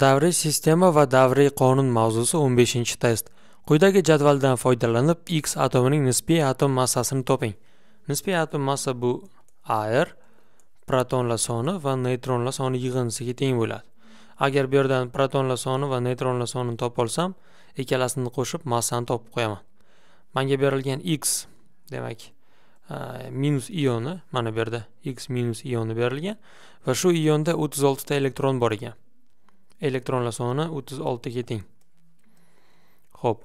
davriy sistema va davriy qonun mavzusi 15 test quyidagi jadvaldan foydalanib x atomining nisbiy atom massasini toping nisbiy atom massa bu ar protonlar soni va neytronlar soni yig'indisiga teng bo'ladi agar bu yerdan protonlar soni va neytronlar sonini topolsam ikkalasini qo'shib massani topib qo'yaman manga berilgan x demak e, minus ioni mana bu yerda x minus ioni berilgan va shu ionda 36 ta elektron bor ekan elektronlar soni 36 e ga teng ho'p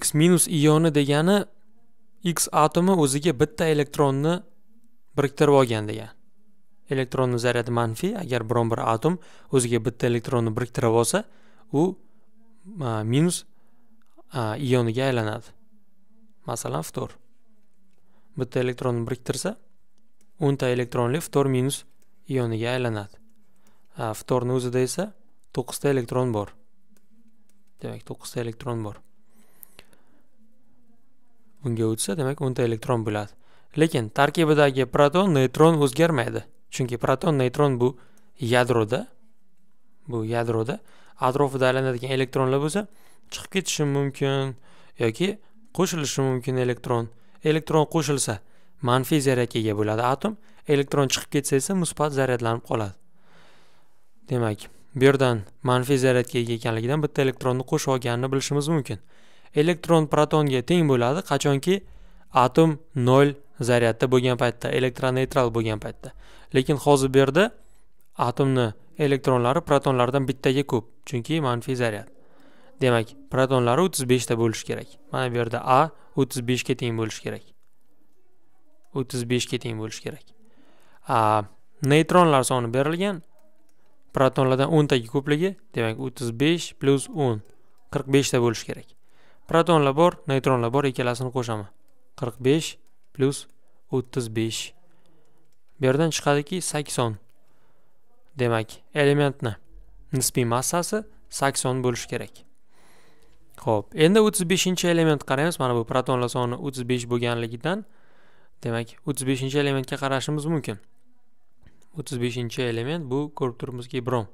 x minus ioni degani x atomi o'ziga bitta elektronni biriktirib olgan degan elektronni zaryadi manfiy agar biron bir atom o'ziga bitta elektronni biriktirib olsa u minus ioniga aylanadi masalan ftor bitta elektronni biriktirsa ta elektronli ftor minus ioniga aylanadi ftorni o'zida esa to'qqizta elektron bor demak to'qqizta elektron bor bunga o'tsa demak o'nta elektron bo'ladi lekin tarkibidagi proton neytron o'zgarmaydi chunki proton neytron bu yadroda bu yadroda atrofida aylanadigan elektronlar bo'lsa chiqib ketishi mumkin yoki qo'shilishi mumkin elektron elektron qo'shilsa manfiy zaryadga ega bo'ladi atom elektron chiqib ketsa esa musbat zaryadlanib qoladi demak bu yerdan manfiy zaryadga ega ekanligidan bitta elektronni qo'shib olganini bilishimiz mumkin elektron protonga teng bo'ladi qachonki atom nol zaryadda bo'lgan paytda elektroneytral bo'lgan paytda lekin hozir bu yerda atomni elektronlari protonlardan bittaga ko'p chunki manfiy zaryad demak protonlari 35 ta bo'lishi kerak mana bu yerda a 35 ga teng bo'lishi kerak 35 ga teng bo'lishi kerak neytronlar soni berilgan protonlardan 10 tagi ko'pligi demak 35 plus 10 45 ta bo'lishi kerak protonlar bor neytronlar bor ikkalasini qo'shaman 45 plus 35 bu yerdan chiqadiki 80 demak elementni nisbiy massasi 80 bo'lishi kerak Xo'p, endi 35 beshinchi element qaraymiz mana bu protonlar soni 35 bo'lganligidan demak 35 beshinchi elementga qarashimiz mumkin 35 chi element bu ko'rib turibmizki brom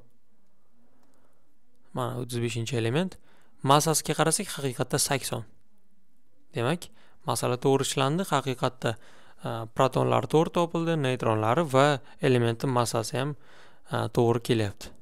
mana 35 chi element massasiga qarasak haqiqatda 80 demak masala to'g'ri ishlandi haqiqatda e, protonlari to'g'ri topildi neytronlari va elementni massasi ham e, to'g'ri kelyapti